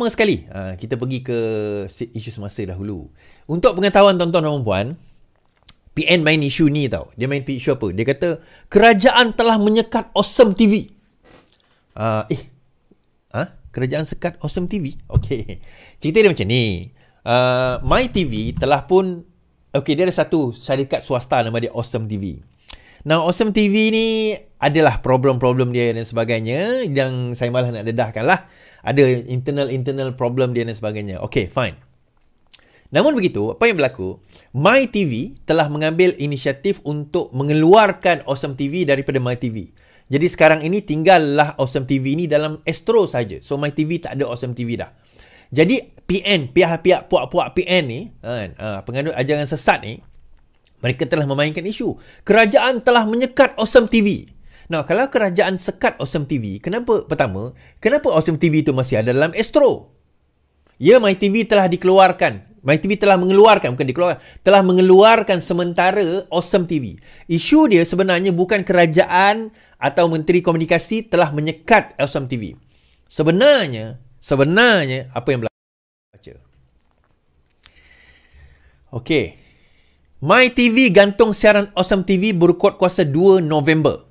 pertama sekali, uh, kita pergi ke isu semasa dahulu. Untuk pengetahuan tuan-tuan dan puan, PN main isu ni tau. Dia main isu apa? Dia kata, kerajaan telah menyekat Awesome TV. Uh, eh, huh? kerajaan sekat Awesome TV? Okay. Cerita dia macam ni. Uh, My TV telah pun, okay, dia ada satu syarikat swasta nama dia Awesome TV. Now, Awesome TV ni adalah problem-problem dia dan sebagainya yang saya malah nak dedahkan lah. Ada internal-internal problem dia dan sebagainya. Okay, fine. Namun begitu, apa yang berlaku? MyTV telah mengambil inisiatif untuk mengeluarkan Awesome TV daripada MyTV. Jadi sekarang ini tinggallah Awesome TV ini dalam Astro saja. So MyTV tak ada Awesome TV dah. Jadi PN, pihak-pihak puak-puak PN ni, kan, ah, pengandut ajaran sesat ni, mereka telah memainkan isu. Kerajaan telah menyekat Awesome TV. Nah, kalau kerajaan sekat Awesome TV, kenapa? Pertama, kenapa Awesome TV itu masih ada dalam Astro? Ya, MyTV telah dikeluarkan. MyTV telah mengeluarkan, bukan dikeluarkan. Telah mengeluarkan sementara Awesome TV. Isu dia sebenarnya bukan kerajaan atau menteri komunikasi telah menyekat Awesome TV. Sebenarnya, sebenarnya apa yang berlaku? Okey. MyTV gantung siaran Awesome TV berkuat kuasa 2 November.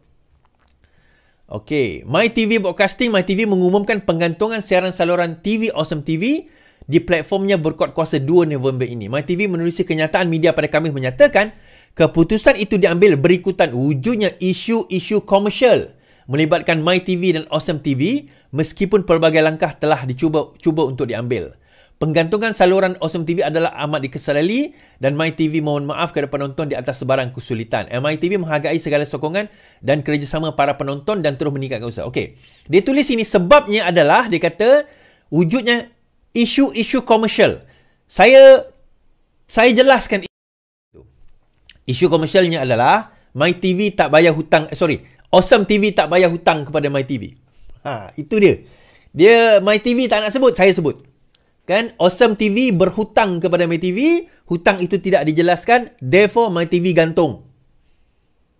Okey, My TV Broadcasting, My TV mengumumkan penggantungan siaran saluran TV Awesome TV di platformnya berkuat kuasa 2 November ini. My TV menerusi kenyataan media pada Khamis menyatakan keputusan itu diambil berikutan wujudnya isu-isu komersial melibatkan My TV dan Awesome TV meskipun pelbagai langkah telah dicuba cuba untuk diambil. Penggantungan saluran Awesome TV adalah amat dikesali dan MyTV mohon maaf kepada penonton di atas sebarang kesulitan. Eh, MyTV menghargai segala sokongan dan kerjasama para penonton dan terus meningkatkan usaha. Okey. Dia tulis ini sebabnya adalah dia kata wujudnya isu-isu komersial. Saya saya jelaskan itu. Isu komersialnya adalah MyTV tak bayar hutang, eh, sorry, Awesome TV tak bayar hutang kepada MyTV. Ha, itu dia. Dia MyTV tak nak sebut, saya sebut kan awesome tv berhutang kepada MyTV, hutang itu tidak dijelaskan therefore MyTV gantung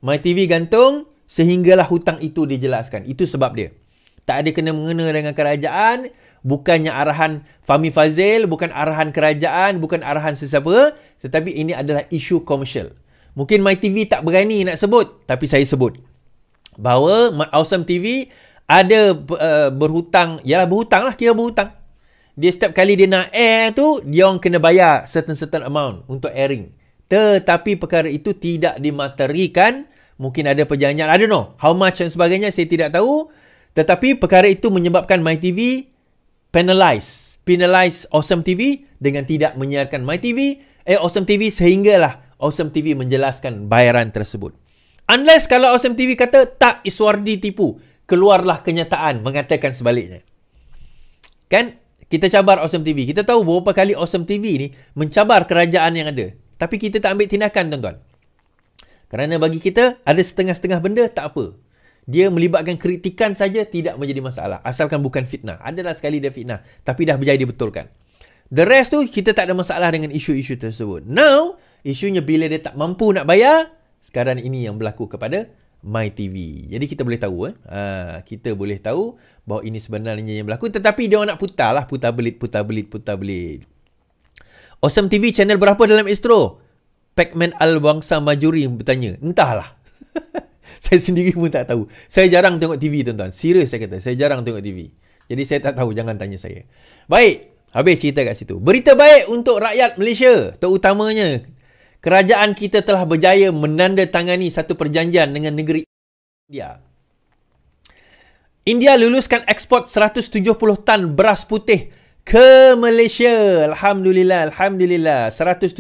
MyTV gantung sehinggalah hutang itu dijelaskan itu sebab dia tak ada kena mengena dengan kerajaan bukannya arahan Fami Fazil bukan arahan kerajaan bukan arahan sesiapa tetapi ini adalah isu komersial mungkin MyTV tak berani nak sebut tapi saya sebut bahawa awesome tv ada uh, berhutang ialah berhutang lah kira berhutang dia setiap kali dia nak air tu, dia orang kena bayar certain-certain amount untuk airing. Tetapi perkara itu tidak dimaterikan. Mungkin ada perjanjian. I don't know how much dan sebagainya. Saya tidak tahu. Tetapi perkara itu menyebabkan MyTV penalize. Penalize Awesome TV dengan tidak menyiarkan MyTV. Eh, Awesome TV sehinggalah Awesome TV menjelaskan bayaran tersebut. Unless kalau Awesome TV kata tak Iswardi tipu. Keluarlah kenyataan mengatakan sebaliknya. Kan? kita cabar Awesome TV. Kita tahu beberapa kali Awesome TV ni mencabar kerajaan yang ada. Tapi kita tak ambil tindakan tuan-tuan. Kerana bagi kita ada setengah-setengah benda tak apa. Dia melibatkan kritikan saja tidak menjadi masalah. Asalkan bukan fitnah. Adalah sekali dia fitnah. Tapi dah berjaya dibetulkan. The rest tu kita tak ada masalah dengan isu-isu tersebut. Now, isunya bila dia tak mampu nak bayar, sekarang ini yang berlaku kepada MyTV. Jadi kita boleh tahu eh. Ha, kita boleh tahu bahawa ini sebenarnya yang berlaku. Tetapi dia nak putar lah. Putar belit, putar belit, putar belit. Awesome TV channel berapa dalam Astro? Pacman Al-Wangsa Majuri bertanya. Entahlah. saya sendiri pun tak tahu. Saya jarang tengok TV tuan-tuan. Serius saya kata. Saya jarang tengok TV. Jadi saya tak tahu. Jangan tanya saya. Baik. Habis cerita kat situ. Berita baik untuk rakyat Malaysia. Terutamanya kerajaan kita telah berjaya menandatangani satu perjanjian dengan negeri India. India luluskan ekspor 170 tan beras putih ke Malaysia. Alhamdulillah, alhamdulillah. 170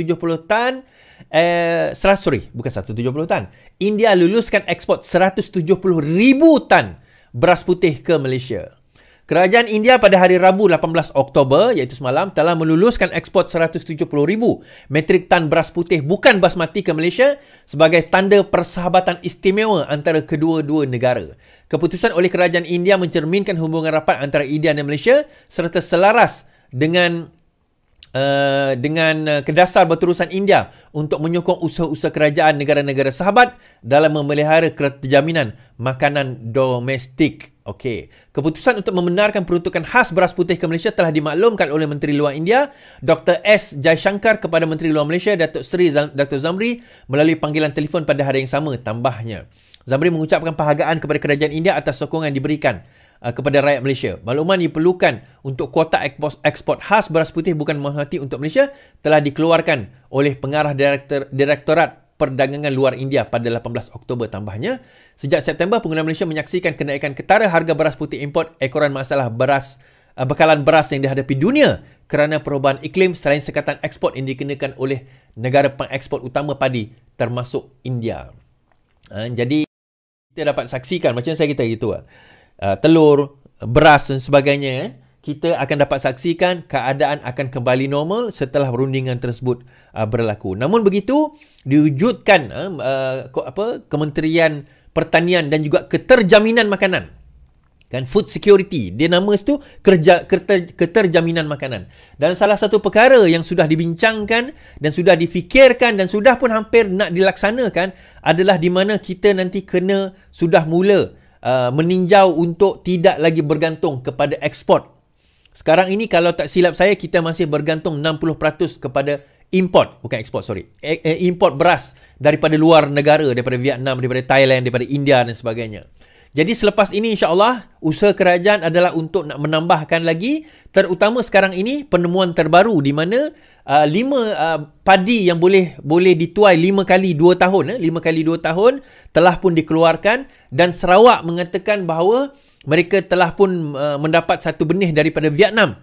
tan eh seratus, sorry, bukan 170 tan. India luluskan ekspor 170,000 tan beras putih ke Malaysia. Kerajaan India pada hari Rabu 18 Oktober iaitu semalam telah meluluskan ekspor 170,000 metrik tan beras putih bukan basmati ke Malaysia sebagai tanda persahabatan istimewa antara kedua-dua negara. Keputusan oleh kerajaan India mencerminkan hubungan rapat antara India dan Malaysia serta selaras dengan uh, dengan uh, kedasar berterusan India untuk menyokong usaha-usaha kerajaan negara-negara sahabat dalam memelihara keterjaminan makanan domestik. Okey. Keputusan untuk membenarkan peruntukan khas beras putih ke Malaysia telah dimaklumkan oleh Menteri Luar India, Dr. S. Jaishankar kepada Menteri Luar Malaysia, Datuk Seri Zam- Dr. Zamri melalui panggilan telefon pada hari yang sama, tambahnya. Zamri mengucapkan penghargaan kepada kerajaan India atas sokongan diberikan. Uh, kepada rakyat Malaysia. Makluman diperlukan untuk kuota ekspor khas beras putih bukan menghati untuk Malaysia telah dikeluarkan oleh pengarah direktor, direktorat perdagangan luar India pada 18 Oktober tambahnya. Sejak September, pengguna Malaysia menyaksikan kenaikan ketara harga beras putih import ekoran masalah beras uh, bekalan beras yang dihadapi dunia kerana perubahan iklim selain sekatan ekspor yang dikenakan oleh negara pengeksport utama padi termasuk India. Uh, jadi, kita dapat saksikan macam saya kita gitu ah. Uh, telur, beras dan sebagainya eh, kita akan dapat saksikan keadaan akan kembali normal setelah perundingan tersebut uh, berlaku. Namun begitu diwujudkan uh, apa Kementerian Pertanian dan juga Keterjaminan Makanan. Kan food security. Dia nama itu kerja keter, keterjaminan makanan. Dan salah satu perkara yang sudah dibincangkan dan sudah difikirkan dan sudah pun hampir nak dilaksanakan adalah di mana kita nanti kena sudah mula Uh, meninjau untuk tidak lagi bergantung kepada ekspor. Sekarang ini kalau tak silap saya kita masih bergantung 60% kepada import bukan ekspor sorry e- import beras daripada luar negara daripada Vietnam daripada Thailand daripada India dan sebagainya. Jadi selepas ini insyaAllah usaha kerajaan adalah untuk nak menambahkan lagi terutama sekarang ini penemuan terbaru di mana uh, lima uh, padi yang boleh boleh dituai lima kali dua tahun eh, lima kali dua tahun telah pun dikeluarkan dan Sarawak mengatakan bahawa mereka telah pun uh, mendapat satu benih daripada Vietnam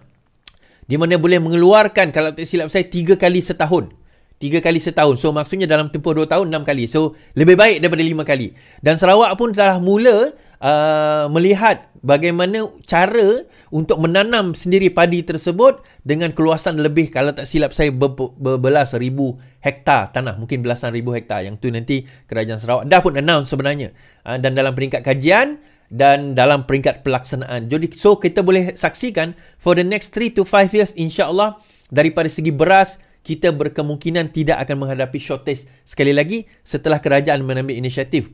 di mana boleh mengeluarkan kalau tak silap saya tiga kali setahun. 3 kali setahun. So maksudnya dalam tempoh 2 tahun 6 kali. So lebih baik daripada 5 kali. Dan Sarawak pun telah mula uh, melihat bagaimana cara untuk menanam sendiri padi tersebut dengan keluasan lebih kalau tak silap saya berbelas ribu hektar tanah. Mungkin belasan ribu hektar. Yang tu nanti kerajaan Sarawak dah pun announce sebenarnya. Uh, dan dalam peringkat kajian dan dalam peringkat pelaksanaan. Jadi so kita boleh saksikan for the next 3 to 5 years insya-Allah daripada segi beras kita berkemungkinan tidak akan menghadapi shortage sekali lagi setelah kerajaan mengambil inisiatif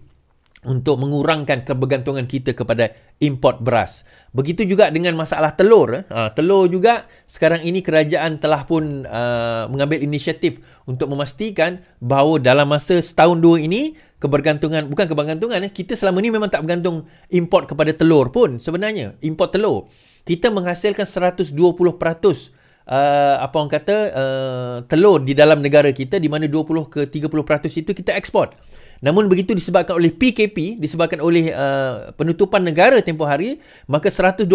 untuk mengurangkan kebergantungan kita kepada import beras. Begitu juga dengan masalah telur. Eh. Ha, telur juga sekarang ini kerajaan telah pun uh, mengambil inisiatif untuk memastikan bahawa dalam masa setahun dua ini kebergantungan, bukan kebergantungan, eh, kita selama ini memang tak bergantung import kepada telur pun sebenarnya. Import telur. Kita menghasilkan 120% uh, apa orang kata uh, telur di dalam negara kita di mana 20 ke 30% itu kita ekspor. Namun begitu disebabkan oleh PKP, disebabkan oleh uh, penutupan negara tempoh hari, maka 120%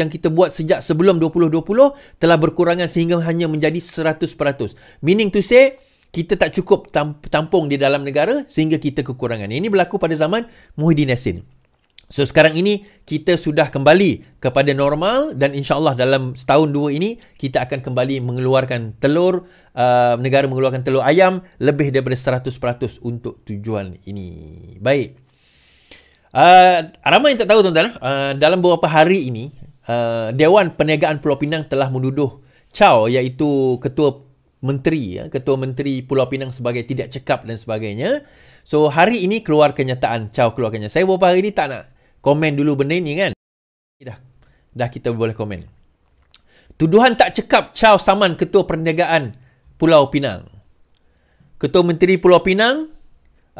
yang kita buat sejak sebelum 2020 telah berkurangan sehingga hanya menjadi 100%. Meaning to say kita tak cukup tampung di dalam negara sehingga kita kekurangan. Ini berlaku pada zaman Muhyiddin Yassin. So sekarang ini kita sudah kembali kepada normal dan insyaAllah dalam setahun dua ini kita akan kembali mengeluarkan telur, uh, negara mengeluarkan telur ayam lebih daripada 100% untuk tujuan ini. Baik. Uh, ramai yang tak tahu tuan-tuan, eh? uh, dalam beberapa hari ini uh, Dewan Perniagaan Pulau Pinang telah menduduh Chow iaitu Ketua Menteri, ya, Ketua Menteri Pulau Pinang sebagai tidak cekap dan sebagainya. So hari ini keluar kenyataan Chow keluarkannya. Saya beberapa hari ini tak nak komen dulu benda ni kan. Dah dah kita boleh komen. Tuduhan tak cekap Chow Saman Ketua Perniagaan Pulau Pinang. Ketua Menteri Pulau Pinang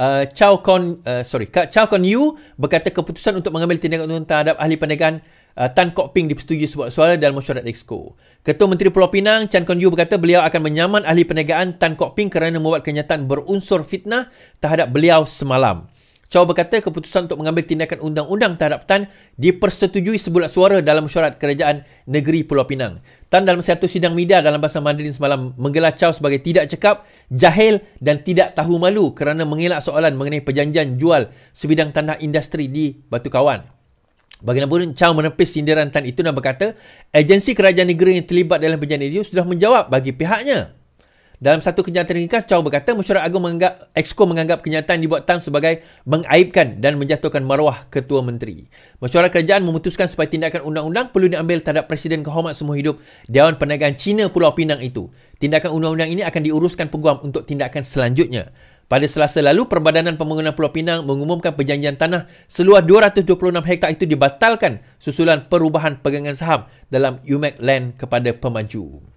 uh, Chow Kon uh, sorry Kak Chow Kon Yu berkata keputusan untuk mengambil tindakan terhadap ahli perniagaan uh, Tan Kok Ping dipersetujui sebuah suara dalam mesyuarat Exco. Ketua Menteri Pulau Pinang Chan Kon Yu berkata beliau akan menyaman ahli perniagaan Tan Kok Ping kerana membuat kenyataan berunsur fitnah terhadap beliau semalam. Chow berkata keputusan untuk mengambil tindakan undang-undang terhadap Tan dipersetujui sebulat suara dalam mesyuarat kerajaan negeri Pulau Pinang. Tan dalam satu sidang media dalam bahasa Mandarin semalam menggelar Chow sebagai tidak cekap, jahil dan tidak tahu malu kerana mengelak soalan mengenai perjanjian jual sebidang tanah industri di Batu Kawan. Bagaimanapun, Chow menepis sindiran Tan itu dan berkata, agensi kerajaan negeri yang terlibat dalam perjanjian itu sudah menjawab bagi pihaknya. Dalam satu kenyataan ringkas, Chow berkata mesyuarat agung menganggap exco menganggap kenyataan dibuat Tan sebagai mengaibkan dan menjatuhkan maruah ketua menteri. Mesyuarat kerajaan memutuskan supaya tindakan undang-undang perlu diambil terhadap presiden kehormat semua hidup Dewan Perniagaan Cina Pulau Pinang itu. Tindakan undang-undang ini akan diuruskan peguam untuk tindakan selanjutnya. Pada selasa lalu, Perbadanan Pembangunan Pulau Pinang mengumumkan perjanjian tanah seluas 226 hektar itu dibatalkan susulan perubahan pegangan saham dalam UMAC Land kepada pemaju.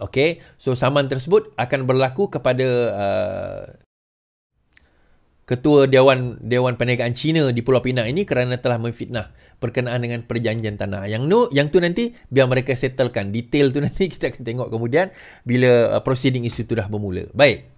Okay, so saman tersebut akan berlaku kepada uh, ketua Dewan Dewan Perniagaan Cina di Pulau Pinang ini kerana telah memfitnah berkenaan dengan perjanjian tanah. Yang no, yang tu nanti biar mereka settlekan. Detail tu nanti kita akan tengok kemudian bila uh, proceeding itu sudah bermula. Baik.